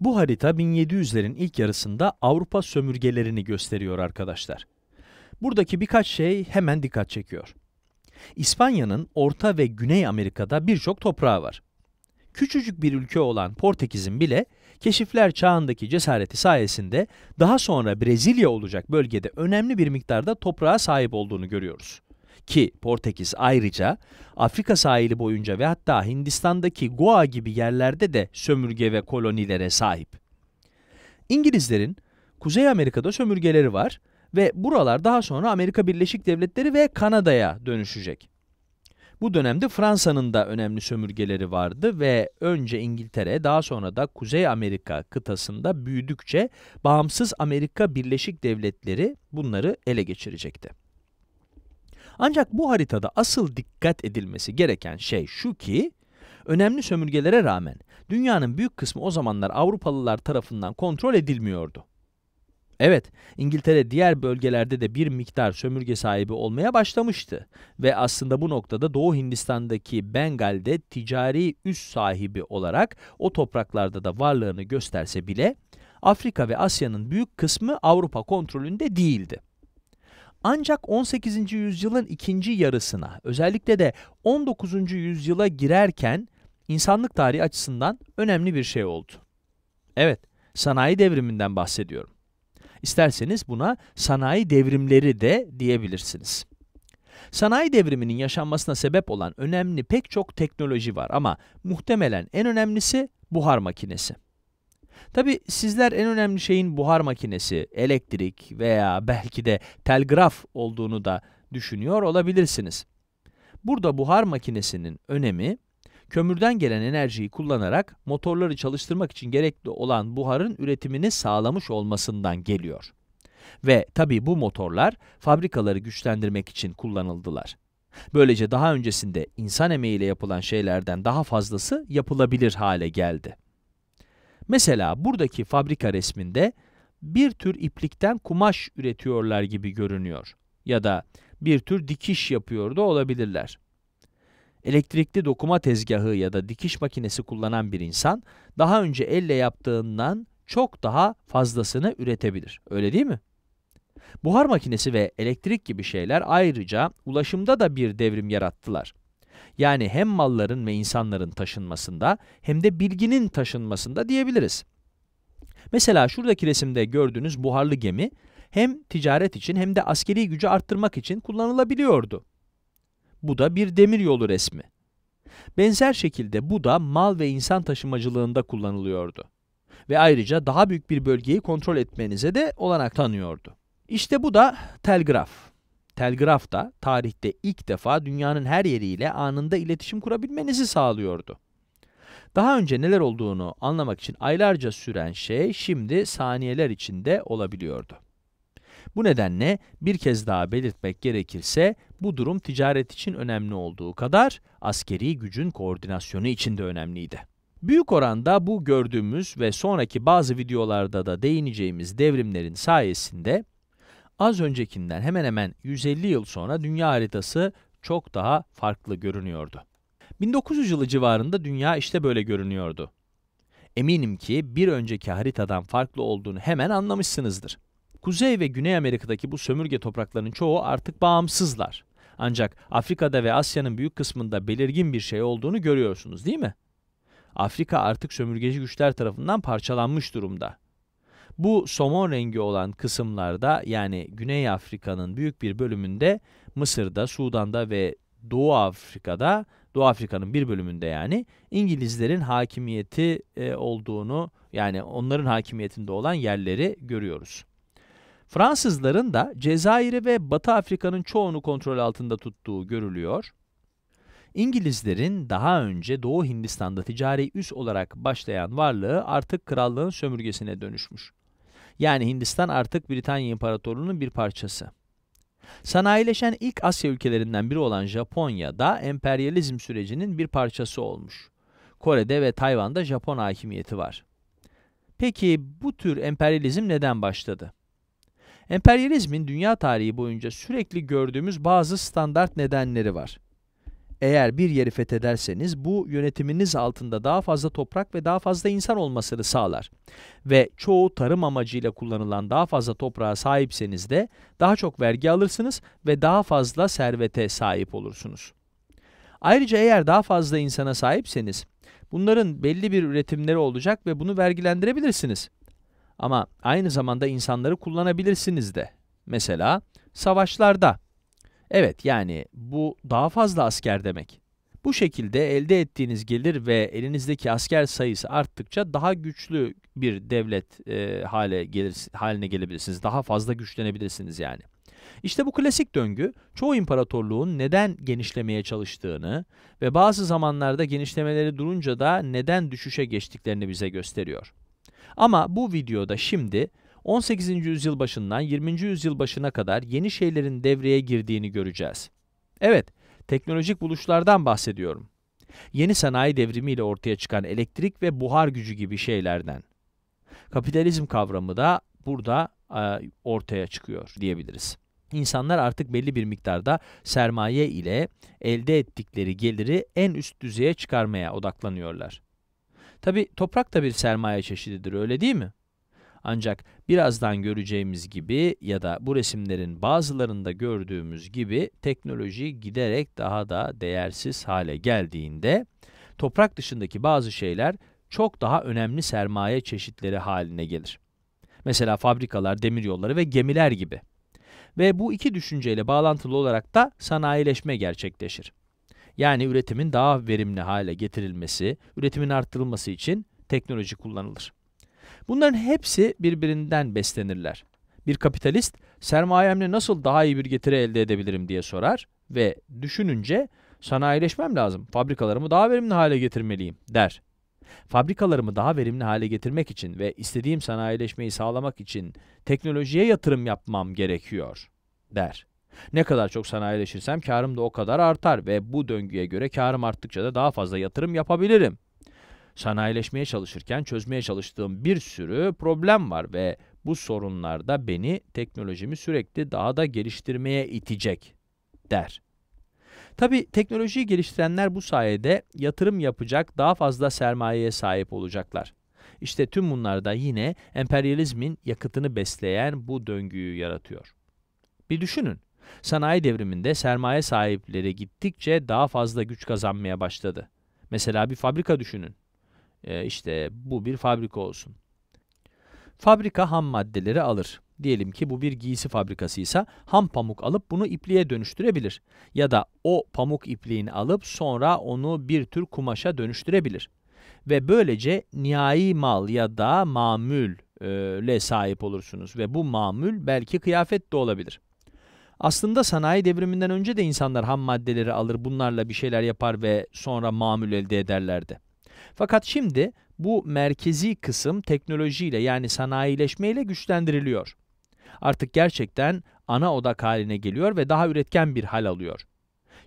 Bu harita 1700'lerin ilk yarısında Avrupa sömürgelerini gösteriyor arkadaşlar. Buradaki birkaç şey hemen dikkat çekiyor. İspanya'nın Orta ve Güney Amerika'da birçok toprağı var. Küçücük bir ülke olan Portekiz'in bile keşifler çağındaki cesareti sayesinde daha sonra Brezilya olacak bölgede önemli bir miktarda toprağa sahip olduğunu görüyoruz. Ki Portekiz ayrıca Afrika sahili boyunca ve hatta Hindistan'daki Goa gibi yerlerde de sömürge ve kolonilere sahip. İngilizlerin Kuzey Amerika'da sömürgeleri var ve buralar daha sonra Amerika Birleşik Devletleri ve Kanada'ya dönüşecek. Bu dönemde Fransa'nın da önemli sömürgeleri vardı ve önce İngiltere daha sonra da Kuzey Amerika kıtasında büyüdükçe bağımsız Amerika Birleşik Devletleri bunları ele geçirecekti. Ancak bu haritada asıl dikkat edilmesi gereken şey şu ki, önemli sömürgelere rağmen dünyanın büyük kısmı o zamanlar Avrupalılar tarafından kontrol edilmiyordu. Evet, İngiltere diğer bölgelerde de bir miktar sömürge sahibi olmaya başlamıştı ve aslında bu noktada Doğu Hindistan'daki Bengal'de ticari üst sahibi olarak o topraklarda da varlığını gösterse bile Afrika ve Asya'nın büyük kısmı Avrupa kontrolünde değildi. Ancak 18. yüzyılın ikinci yarısına, özellikle de 19. yüzyıla girerken insanlık tarihi açısından önemli bir şey oldu. Evet, sanayi devriminden bahsediyorum. İsterseniz buna sanayi devrimleri de diyebilirsiniz. Sanayi devriminin yaşanmasına sebep olan önemli pek çok teknoloji var ama muhtemelen en önemlisi buhar makinesi. Tabi sizler en önemli şeyin buhar makinesi, elektrik veya belki de telgraf olduğunu da düşünüyor olabilirsiniz. Burada buhar makinesinin önemi, kömürden gelen enerjiyi kullanarak motorları çalıştırmak için gerekli olan buharın üretimini sağlamış olmasından geliyor. Ve tabi bu motorlar fabrikaları güçlendirmek için kullanıldılar. Böylece daha öncesinde insan emeğiyle yapılan şeylerden daha fazlası yapılabilir hale geldi. Mesela buradaki fabrika resminde bir tür iplikten kumaş üretiyorlar gibi görünüyor ya da bir tür dikiş yapıyor da olabilirler. Elektrikli dokuma tezgahı ya da dikiş makinesi kullanan bir insan daha önce elle yaptığından çok daha fazlasını üretebilir. Öyle değil mi? Buhar makinesi ve elektrik gibi şeyler ayrıca ulaşımda da bir devrim yarattılar. Yani hem malların ve insanların taşınmasında hem de bilginin taşınmasında diyebiliriz. Mesela şuradaki resimde gördüğünüz buharlı gemi hem ticaret için hem de askeri gücü arttırmak için kullanılabiliyordu. Bu da bir demiryolu resmi. Benzer şekilde bu da mal ve insan taşımacılığında kullanılıyordu. Ve ayrıca daha büyük bir bölgeyi kontrol etmenize de olanak tanıyordu. İşte bu da telgraf telgraf da tarihte ilk defa dünyanın her yeriyle anında iletişim kurabilmenizi sağlıyordu. Daha önce neler olduğunu anlamak için aylarca süren şey şimdi saniyeler içinde olabiliyordu. Bu nedenle bir kez daha belirtmek gerekirse bu durum ticaret için önemli olduğu kadar askeri gücün koordinasyonu için de önemliydi. Büyük oranda bu gördüğümüz ve sonraki bazı videolarda da değineceğimiz devrimlerin sayesinde Az öncekinden hemen hemen 150 yıl sonra dünya haritası çok daha farklı görünüyordu. 1900 yılı civarında dünya işte böyle görünüyordu. Eminim ki bir önceki haritadan farklı olduğunu hemen anlamışsınızdır. Kuzey ve Güney Amerika'daki bu sömürge topraklarının çoğu artık bağımsızlar. Ancak Afrika'da ve Asya'nın büyük kısmında belirgin bir şey olduğunu görüyorsunuz değil mi? Afrika artık sömürgeci güçler tarafından parçalanmış durumda. Bu somon rengi olan kısımlarda yani Güney Afrika'nın büyük bir bölümünde Mısır'da, Sudan'da ve Doğu Afrika'da, Doğu Afrika'nın bir bölümünde yani İngilizlerin hakimiyeti e, olduğunu yani onların hakimiyetinde olan yerleri görüyoruz. Fransızların da Cezayir'i ve Batı Afrika'nın çoğunu kontrol altında tuttuğu görülüyor. İngilizlerin daha önce Doğu Hindistan'da ticari üs olarak başlayan varlığı artık krallığın sömürgesine dönüşmüş. Yani Hindistan artık Britanya İmparatorluğu'nun bir parçası. Sanayileşen ilk Asya ülkelerinden biri olan Japonya da emperyalizm sürecinin bir parçası olmuş. Kore'de ve Tayvan'da Japon hakimiyeti var. Peki bu tür emperyalizm neden başladı? Emperyalizmin dünya tarihi boyunca sürekli gördüğümüz bazı standart nedenleri var. Eğer bir yeri fethederseniz bu yönetiminiz altında daha fazla toprak ve daha fazla insan olmasını sağlar. Ve çoğu tarım amacıyla kullanılan daha fazla toprağa sahipseniz de daha çok vergi alırsınız ve daha fazla servete sahip olursunuz. Ayrıca eğer daha fazla insana sahipseniz bunların belli bir üretimleri olacak ve bunu vergilendirebilirsiniz. Ama aynı zamanda insanları kullanabilirsiniz de. Mesela savaşlarda Evet yani bu daha fazla asker demek. Bu şekilde elde ettiğiniz gelir ve elinizdeki asker sayısı arttıkça daha güçlü bir devlet e, hale gelir, haline gelebilirsiniz. Daha fazla güçlenebilirsiniz yani. İşte bu klasik döngü çoğu imparatorluğun neden genişlemeye çalıştığını ve bazı zamanlarda genişlemeleri durunca da neden düşüşe geçtiklerini bize gösteriyor. Ama bu videoda şimdi 18. yüzyıl başından 20. yüzyıl başına kadar yeni şeylerin devreye girdiğini göreceğiz. Evet, teknolojik buluşlardan bahsediyorum. Yeni sanayi devrimiyle ortaya çıkan elektrik ve buhar gücü gibi şeylerden. Kapitalizm kavramı da burada e, ortaya çıkıyor diyebiliriz. İnsanlar artık belli bir miktarda sermaye ile elde ettikleri geliri en üst düzeye çıkarmaya odaklanıyorlar. Tabi toprak da bir sermaye çeşididir öyle değil mi? Ancak birazdan göreceğimiz gibi ya da bu resimlerin bazılarında gördüğümüz gibi teknoloji giderek daha da değersiz hale geldiğinde toprak dışındaki bazı şeyler çok daha önemli sermaye çeşitleri haline gelir. Mesela fabrikalar, demiryolları ve gemiler gibi. Ve bu iki düşünceyle bağlantılı olarak da sanayileşme gerçekleşir. Yani üretimin daha verimli hale getirilmesi, üretimin arttırılması için teknoloji kullanılır. Bunların hepsi birbirinden beslenirler. Bir kapitalist sermayemle nasıl daha iyi bir getiri elde edebilirim diye sorar ve düşününce sanayileşmem lazım, fabrikalarımı daha verimli hale getirmeliyim der. Fabrikalarımı daha verimli hale getirmek için ve istediğim sanayileşmeyi sağlamak için teknolojiye yatırım yapmam gerekiyor der. Ne kadar çok sanayileşirsem karım da o kadar artar ve bu döngüye göre karım arttıkça da daha fazla yatırım yapabilirim sanayileşmeye çalışırken çözmeye çalıştığım bir sürü problem var ve bu sorunlar da beni teknolojimi sürekli daha da geliştirmeye itecek der. Tabi teknolojiyi geliştirenler bu sayede yatırım yapacak daha fazla sermayeye sahip olacaklar. İşte tüm bunlar da yine emperyalizmin yakıtını besleyen bu döngüyü yaratıyor. Bir düşünün. Sanayi devriminde sermaye sahipleri gittikçe daha fazla güç kazanmaya başladı. Mesela bir fabrika düşünün e, işte bu bir fabrika olsun. Fabrika ham maddeleri alır. Diyelim ki bu bir giysi fabrikasıysa ham pamuk alıp bunu ipliğe dönüştürebilir. Ya da o pamuk ipliğini alıp sonra onu bir tür kumaşa dönüştürebilir. Ve böylece nihai mal ya da mamül e, le sahip olursunuz ve bu mamül belki kıyafet de olabilir. Aslında sanayi devriminden önce de insanlar ham maddeleri alır bunlarla bir şeyler yapar ve sonra mamül elde ederlerdi. Fakat şimdi bu merkezi kısım teknolojiyle yani sanayileşmeyle güçlendiriliyor. Artık gerçekten ana odak haline geliyor ve daha üretken bir hal alıyor.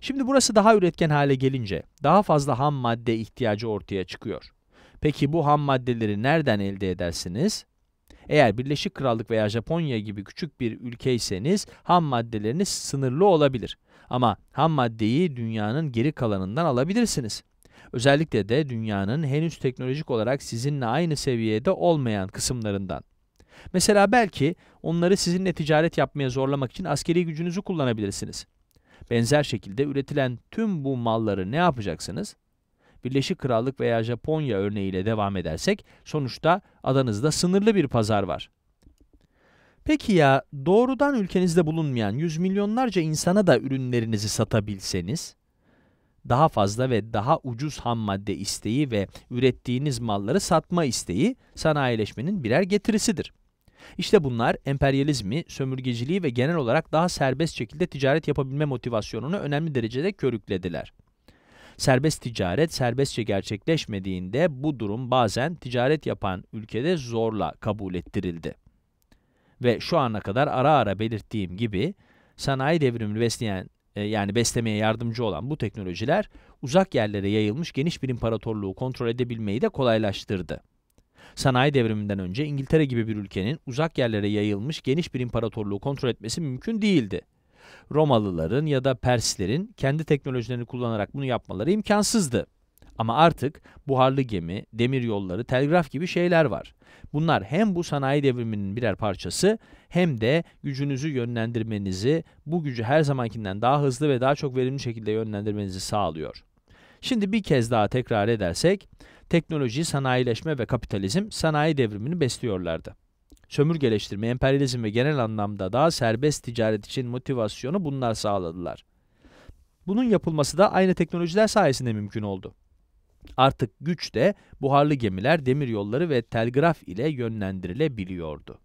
Şimdi burası daha üretken hale gelince daha fazla ham madde ihtiyacı ortaya çıkıyor. Peki bu ham maddeleri nereden elde edersiniz? Eğer Birleşik Krallık veya Japonya gibi küçük bir ülkeyseniz ham maddeleriniz sınırlı olabilir. Ama ham maddeyi dünyanın geri kalanından alabilirsiniz. Özellikle de dünyanın henüz teknolojik olarak sizinle aynı seviyede olmayan kısımlarından. Mesela belki onları sizinle ticaret yapmaya zorlamak için askeri gücünüzü kullanabilirsiniz. Benzer şekilde üretilen tüm bu malları ne yapacaksınız? Birleşik Krallık veya Japonya örneğiyle devam edersek sonuçta adanızda sınırlı bir pazar var. Peki ya doğrudan ülkenizde bulunmayan yüz milyonlarca insana da ürünlerinizi satabilseniz? daha fazla ve daha ucuz ham madde isteği ve ürettiğiniz malları satma isteği sanayileşmenin birer getirisidir. İşte bunlar emperyalizmi, sömürgeciliği ve genel olarak daha serbest şekilde ticaret yapabilme motivasyonunu önemli derecede körüklediler. Serbest ticaret serbestçe gerçekleşmediğinde bu durum bazen ticaret yapan ülkede zorla kabul ettirildi. Ve şu ana kadar ara ara belirttiğim gibi sanayi devrimini besleyen e, yani beslemeye yardımcı olan bu teknolojiler uzak yerlere yayılmış geniş bir imparatorluğu kontrol edebilmeyi de kolaylaştırdı. Sanayi devriminden önce İngiltere gibi bir ülkenin uzak yerlere yayılmış geniş bir imparatorluğu kontrol etmesi mümkün değildi. Romalıların ya da Perslerin kendi teknolojilerini kullanarak bunu yapmaları imkansızdı. Ama artık buharlı gemi, demir yolları, telgraf gibi şeyler var. Bunlar hem bu sanayi devriminin birer parçası hem de gücünüzü yönlendirmenizi, bu gücü her zamankinden daha hızlı ve daha çok verimli şekilde yönlendirmenizi sağlıyor. Şimdi bir kez daha tekrar edersek, teknoloji, sanayileşme ve kapitalizm sanayi devrimini besliyorlardı. Sömürgeleştirme, emperyalizm ve genel anlamda daha serbest ticaret için motivasyonu bunlar sağladılar. Bunun yapılması da aynı teknolojiler sayesinde mümkün oldu. Artık güç de buharlı gemiler, demir yolları ve telgraf ile yönlendirilebiliyordu.